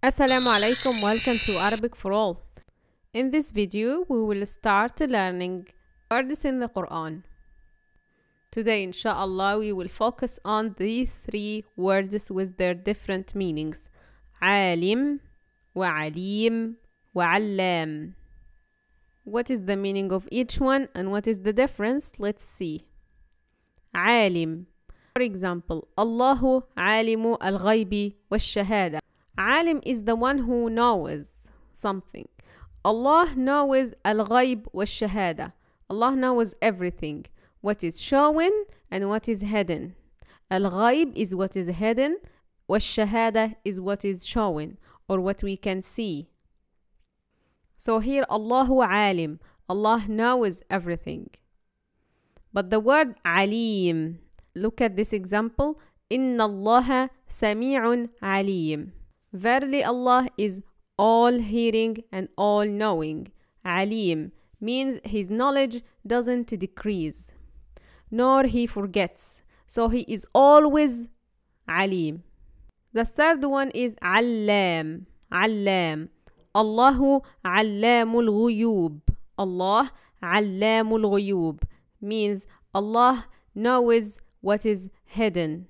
Assalamu alaikum welcome to Arabic for all In this video we will start learning words in the Quran Today inshallah we will focus on these three words with their different meanings alim وعليم وعلام What is the meaning of each one and what is the difference? Let's see عالم For example Allahu al عالم wa shahada Alim is the one who knows something. Allah knows al-ghaib wal-shahada. Allah knows everything. What is shown and what is hidden. Al-ghaib is what is hidden. Wal-shahada is what is shown or what we can see. So here Allahu alim. Allah knows everything. But the word alim, look at this example. إن الله سميع عليم Verily Allah is all hearing and all knowing. Alim means his knowledge doesn't decrease, nor he forgets. So he is always Alim. The third one is Allam. Allam. Allahu Allamul Ghuyub. Allah Allamul Ghuyub means Allah knows what is hidden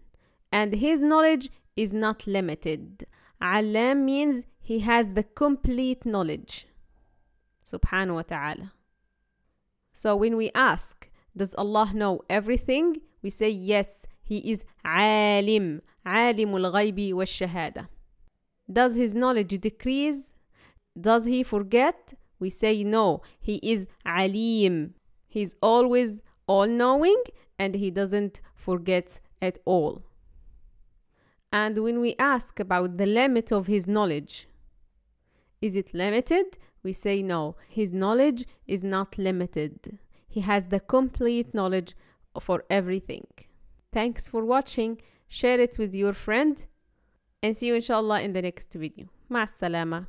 and his knowledge is not limited. Alam means he has the complete knowledge. Subhanahu wa ta'ala. So when we ask, does Allah know everything? We say yes, he is alim, alimul ghaybi wa shahada. Does his knowledge decrease? Does he forget? We say no, he is alim. He's always all knowing and he doesn't forget at all. And when we ask about the limit of his knowledge, is it limited? We say no. His knowledge is not limited. He has the complete knowledge for everything. Thanks for watching. Share it with your friend and see you inshallah in the next video. مع salama.